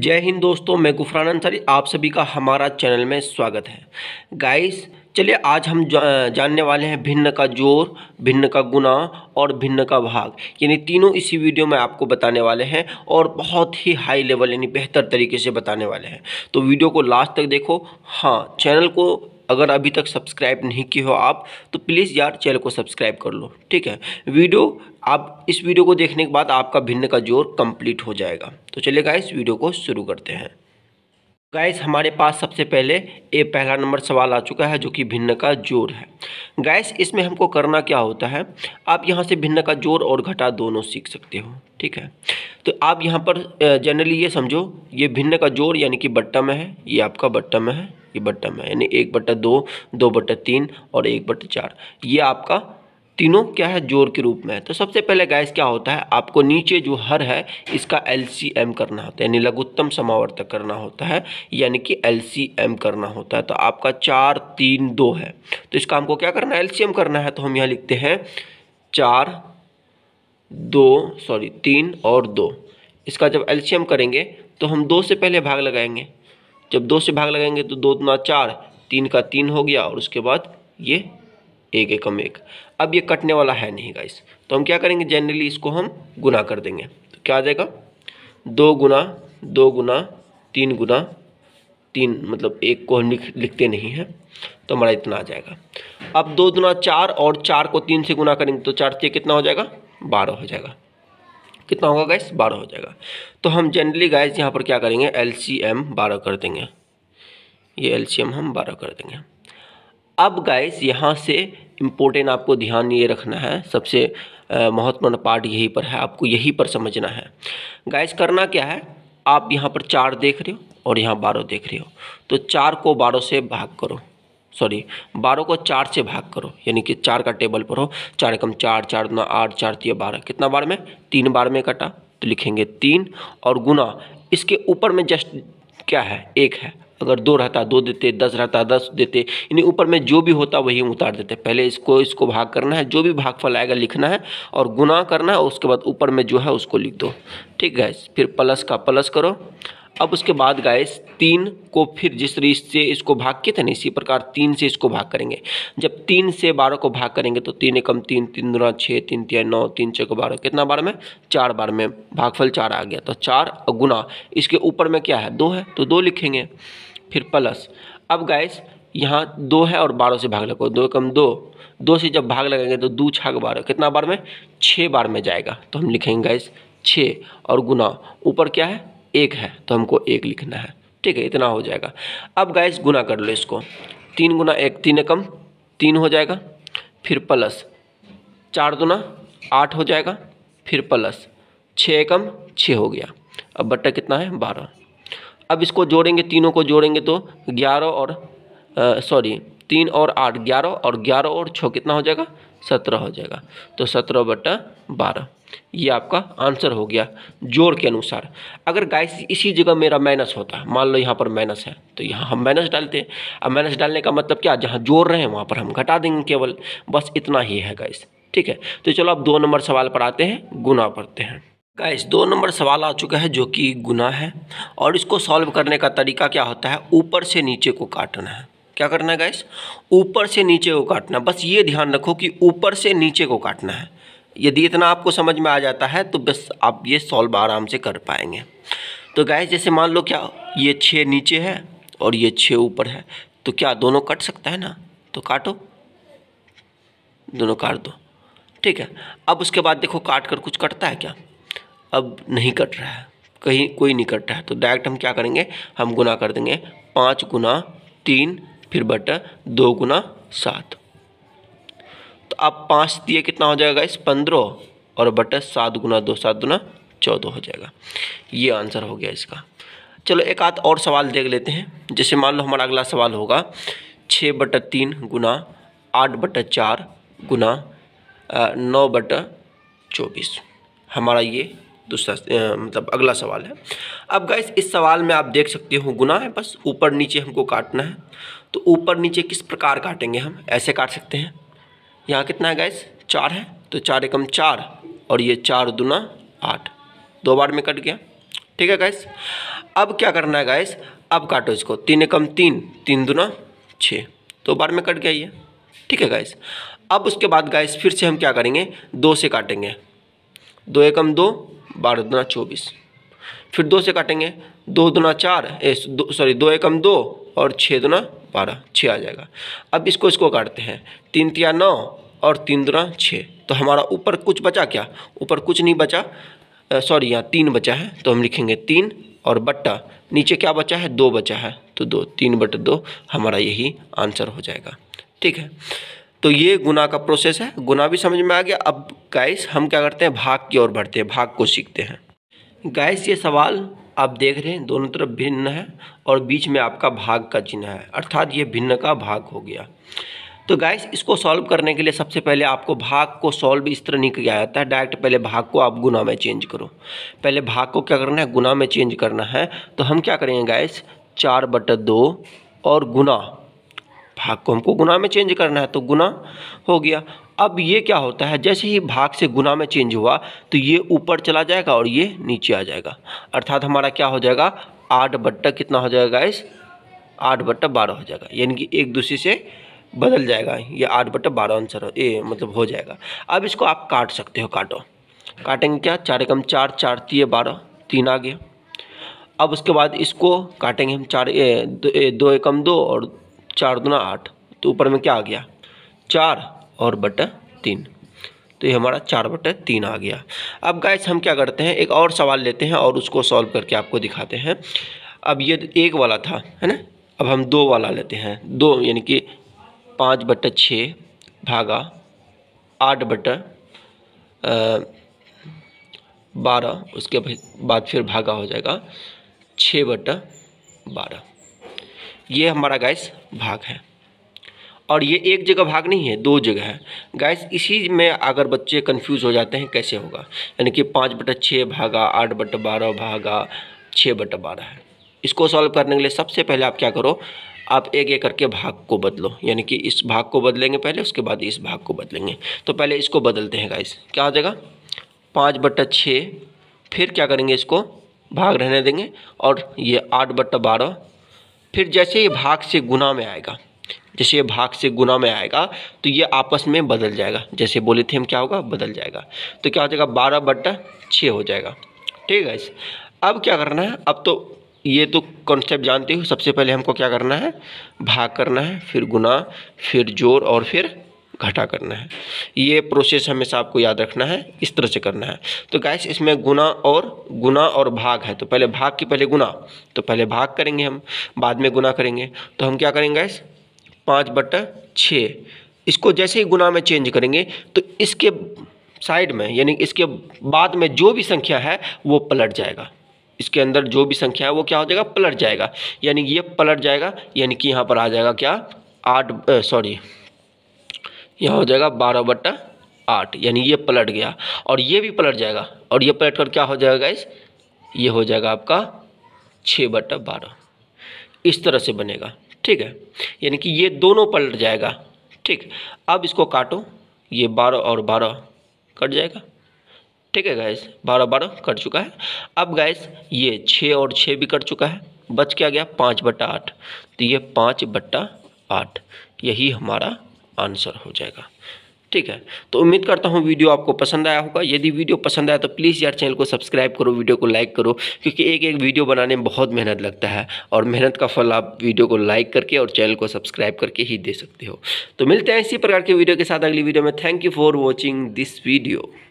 जय हिंद दोस्तों मैं गुफरान अंसारी आप सभी का हमारा चैनल में स्वागत है गाइस चलिए आज हम जा, जानने वाले हैं भिन्न का जोर भिन्न का गुना और भिन्न का भाग यानी तीनों इसी वीडियो में आपको बताने वाले हैं और बहुत ही हाई लेवल यानी बेहतर तरीके से बताने वाले हैं तो वीडियो को लास्ट तक देखो हाँ चैनल को अगर अभी तक सब्सक्राइब नहीं किए हो आप तो प्लीज़ यार चैनल को सब्सक्राइब कर लो ठीक है वीडियो आप इस वीडियो को देखने के बाद आपका भिन्न का जोर कंप्लीट हो जाएगा तो चलिए गाइस वीडियो को शुरू करते हैं गैस हमारे पास सबसे पहले ये पहला नंबर सवाल आ चुका है जो कि भिन्न का जोर है गैस इसमें हमको करना क्या होता है आप यहाँ से भिन्न का जोर और घटा दोनों सीख सकते हो ठीक है तो आप यहाँ पर जनरली ये समझो ये भिन्न का जोर यानी कि बट्टा में है ये आपका बट्टा में है ये बट्टा में यानी एक बट्टा दो दो बट्टा तीन और एक बट्टा चार ये आपका तीनों क्या है जोर के रूप में है तो सबसे पहले गैस क्या होता है आपको नीचे जो हर है इसका एल सी एम करना होता है यानी लघुत्तम समावर्तक करना होता है यानी कि एल सी एम करना होता है तो आपका चार तीन दो है तो इसका हमको क्या करना है एल सी एम करना है तो हम यहाँ लिखते हैं चार दो सॉरी तीन और दो इसका जब एल सी एम करेंगे तो हम दो से पहले भाग लगाएंगे जब दो से भाग लगाएंगे तो दो दुना चार तीन का तीन हो गया और उसके बाद ये एक एकम एक अब ये कटने वाला है नहीं गाइस तो हम क्या करेंगे जनरली इसको हम गुना कर देंगे तो क्या आ जाएगा दो गुना दो गुना तीन गुना तीन मतलब एक को हम लिख लिखते नहीं हैं तो हमारा इतना आ जाएगा अब दो दुना चार और चार को तीन से गुना करेंगे तो चार से कितना हो जाएगा बारह हो जाएगा कितना होगा गैस बारह हो जाएगा तो हम जनरली गैस यहाँ पर क्या करेंगे एल सी एम बारह कर देंगे ये एल सी एम हम बारह कर देंगे अब गैस यहाँ से इम्पोर्टेंट आपको ध्यान ये रखना है सबसे महत्वपूर्ण पार्ट यहीं पर है आपको यहीं पर समझना है गैस करना क्या है आप यहाँ पर चार देख रहे हो और यहाँ बारह देख रहे हो तो चार को बारह से भाग करो सॉरी बारह को चार से भाग करो यानी कि चार का टेबल पर हो चार एकम चार चार दुना आठ चार तीन बारह कितना बार में तीन बार में कटा तो लिखेंगे तीन और गुना इसके ऊपर में जस्ट क्या है एक है अगर दो रहता दो देते दस रहता दस देते यानी ऊपर में जो भी होता वही उतार देते पहले इसको इसको भाग करना है जो भी भाग फल आएगा लिखना है और गुना करना है उसके बाद ऊपर में जो है उसको लिख दो ठीक है फिर प्लस का प्लस करो अब उसके बाद गाइस तीन को फिर जिस तरीके से इसको भाग किए थे ना इसी प्रकार तीन से इसको भाग करेंगे जब तीन से बारह को भाग करेंगे तो तीन एकम तीन तीन दुना छः तीन तीन नौ तीन छः को बारह कितना बार में चार बार में भागफल चार आ गया तो चार गुना इसके ऊपर में क्या है दो है तो दो लिखेंगे फिर प्लस अब गाइस यहाँ दो है और बारह से भाग लगो दो एकम दो दो से जब भाग लगाएंगे तो दो छाग बारह कितना बार में छः बार में जाएगा तो हम लिखेंगे गाइस छः और गुना ऊपर क्या है एक है तो हमको एक लिखना है ठीक है इतना हो जाएगा अब गैस गुना कर लो इसको तीन गुना एक तीन एकम तीन हो जाएगा फिर प्लस चार गुना आठ हो जाएगा फिर प्लस छः एकम छः हो गया अब बट्टा कितना है बारह अब इसको जोड़ेंगे तीनों को जोड़ेंगे तो ग्यारह और सॉरी तीन और आठ ग्यारह और ग्यारह और छः कितना हो जाएगा सत्रह हो जाएगा तो सत्रह बट्टा बारह ये आपका आंसर हो गया जोड़ के अनुसार अगर गाइस इसी जगह मेरा माइनस होता मान लो यहाँ पर माइनस है तो यहाँ हम माइनस डालते हैं अब माइनस डालने का मतलब क्या जहाँ जोड़ रहे हैं वहाँ पर हम घटा देंगे केवल बस इतना ही है गाइस ठीक है तो चलो अब दो नंबर सवाल पर आते हैं गुना पढ़ते हैं गाइस दो नंबर सवाल आ चुका है जो कि गुना है और इसको सॉल्व करने का तरीका क्या होता है ऊपर से नीचे को काटना है क्या करना है गाइस ऊपर से नीचे को काटना बस ये ध्यान रखो कि ऊपर से नीचे को काटना है यदि इतना आपको समझ में आ जाता है तो बस आप ये सॉल्व आराम से कर पाएंगे तो गाय जैसे मान लो क्या ये छः नीचे है और ये छः ऊपर है तो क्या दोनों कट सकता है ना तो काटो दोनों काट दो ठीक है अब उसके बाद देखो काट कर कुछ कटता है क्या अब नहीं कट रहा है कहीं कोई नहीं कट रहा है तो डायरेक्ट हम क्या करेंगे हम गुना कर देंगे पाँच गुना तीन फिर बट दो गुना सात आप पाँच दिए कितना हो जाएगा इस पंद्रह और बटे सात गुना दो सात गुना चौदह हो जाएगा ये आंसर हो गया इसका चलो एक आध और सवाल देख लेते हैं जैसे मान लो हमारा अगला सवाल होगा छः बटा तीन गुना आठ बट चार गुना नौ बट चौबीस हमारा ये दूसरा मतलब अगला सवाल है अब गाइस इस सवाल में आप देख सकते हो गुना है बस ऊपर नीचे हमको काटना है तो ऊपर नीचे किस प्रकार काटेंगे हम ऐसे काट सकते हैं यहाँ कितना है गैस चार है तो चार एकम चार और ये चार दुना आठ दो बार में कट गया ठीक है गैस अब क्या करना है गैस अब काटो इसको तीन एकम तीन तीन दुना छः दो बार में कट गया ये ठीक है गैस अब उसके बाद गैस फिर से हम क्या करेंगे दो से काटेंगे दो एकम दो बारह दुना चौबीस फिर दो से काटेंगे दो दुना चार ए सॉरी दो एकम दो और छः दुना बारह छः आ जाएगा अब इसको इसको काटते हैं तीन तिया नौ और तीन दुना छः तो हमारा ऊपर कुछ बचा क्या ऊपर कुछ नहीं बचा सॉरी यहाँ तीन बचा है तो हम लिखेंगे तीन और बट्टा नीचे क्या बचा है दो बचा है तो दो तीन बट दो हमारा यही आंसर हो जाएगा ठीक है तो ये गुना का प्रोसेस है गुना भी समझ में आ गया अब गाइस हम क्या करते हैं भाग की ओर बढ़ते हैं भाग को सीखते हैं गाइस ये सवाल आप देख रहे हैं दोनों तरफ भिन्न है और बीच में आपका भाग का चिन्ह है अर्थात ये भिन्न का भाग हो गया तो गैस इसको सॉल्व करने के लिए सबसे पहले आपको भाग को सॉल्व इस तरह नहीं किया जाता है डायरेक्ट पहले भाग को आप गुना में चेंज करो पहले भाग को क्या करना है गुना में चेंज करना है तो हम क्या करेंगे गैस चार बटर दो और गुना भाग को हमको गुना में चेंज करना है तो गुना हो गया अब ये क्या होता है जैसे ही भाग से गुना में चेंज हुआ तो ये ऊपर चला जाएगा और ये नीचे आ जाएगा अर्थात हमारा क्या हो जाएगा आठ बट्टा कितना हो जाएगा इस आठ बट्टा बारह हो जाएगा यानी कि एक दूसरे से बदल जाएगा ये आठ बट्टा बारह आंसर ए मतलब हो जाएगा अब इसको आप काट सकते हो काटो काटेंगे क्या चार एकम चार चार तीय बारह तीन आ गया अब उसके बाद इसको काटेंगे हम चार ए, दो, ए, दो एकम दो और चार दुना आठ तो ऊपर में क्या आ गया चार और बटा तीन तो ये हमारा चार बटा तीन आ गया अब गाइस हम क्या करते हैं एक और सवाल लेते हैं और उसको सॉल्व करके आपको दिखाते हैं अब ये एक वाला था है ना अब हम दो वाला लेते हैं दो यानी कि पाँच बटा छः भागा आठ बटा बारह उसके बाद फिर भागा हो जाएगा छः बटा बारह ये हमारा गैस भाग है और ये एक जगह भाग नहीं है दो जगह है गैस इसी में अगर बच्चे कन्फ्यूज़ हो जाते हैं कैसे होगा यानी कि पाँच बटा छः भागा आठ बटा बारह भागा छः बटा बारह है इसको सॉल्व करने के लिए सबसे पहले आप क्या करो आप एक एक करके भाग को बदलो यानी कि इस भाग को बदलेंगे पहले उसके बाद इस भाग को बदलेंगे तो पहले इसको बदलते हैं गाइस क्या आ जाएगा पाँच बटा छः फिर क्या करेंगे इसको भाग रहने देंगे और ये आठ बटा बारह फिर जैसे ये भाग से गुना में आएगा जैसे ये भाग से गुना में आएगा तो ये आपस में बदल जाएगा जैसे बोले थे हम क्या होगा बदल जाएगा तो क्या हो जाएगा बारह बट्टा छः हो जाएगा ठीक है अब क्या करना है अब तो ये तो कॉन्सेप्ट जानते हो सबसे पहले हमको क्या करना है भाग करना है फिर गुना फिर जोर और फिर घटा करना है ये प्रोसेस हमेशा आपको याद रखना है इस तरह से करना है तो गैस इसमें गुना और गुना और भाग है तो पहले भाग की पहले गुना तो पहले भाग करेंगे हम बाद में गुना करेंगे तो हम क्या करेंगे गैस पाँच बटा छः इसको जैसे ही गुना में चेंज करेंगे तो इसके साइड में यानी इसके बाद में जो भी संख्या है वो पलट जाएगा इसके अंदर जो भी संख्या है वो क्या हो जाएगा पलट जाएगा यानी ये पलट जाएगा यानी कि यहाँ पर आ जाएगा क्या आठ सॉरी यहाँ हो जाएगा बारह बट्टा आठ यानी ये पलट गया और ये भी पलट जाएगा और ये पलट कर क्या हो जाएगा इस ये हो जाएगा आपका छः बट्टा बारह इस तरह से बनेगा ठीक है यानी कि ये दोनों पलट जाएगा ठीक अब इसको काटो ये बारह और बारह कट जाएगा ठीक है गैस बारह बारह कट चुका है अब गैस ये छः और छः भी कट चुका है बच क्या गया पाँच बट्टा आठ तो ये पाँच बट्टा आठ यही हमारा आंसर हो जाएगा ठीक है तो उम्मीद करता हूँ वीडियो आपको पसंद आया होगा यदि वीडियो पसंद आया तो प्लीज़ यार चैनल को सब्सक्राइब करो वीडियो को लाइक करो क्योंकि एक एक वीडियो बनाने में बहुत मेहनत लगता है और मेहनत का फल आप वीडियो को लाइक करके और चैनल को सब्सक्राइब करके ही दे सकते हो तो मिलते हैं इसी प्रकार के वीडियो के साथ अगली वीडियो में thank you for watching this video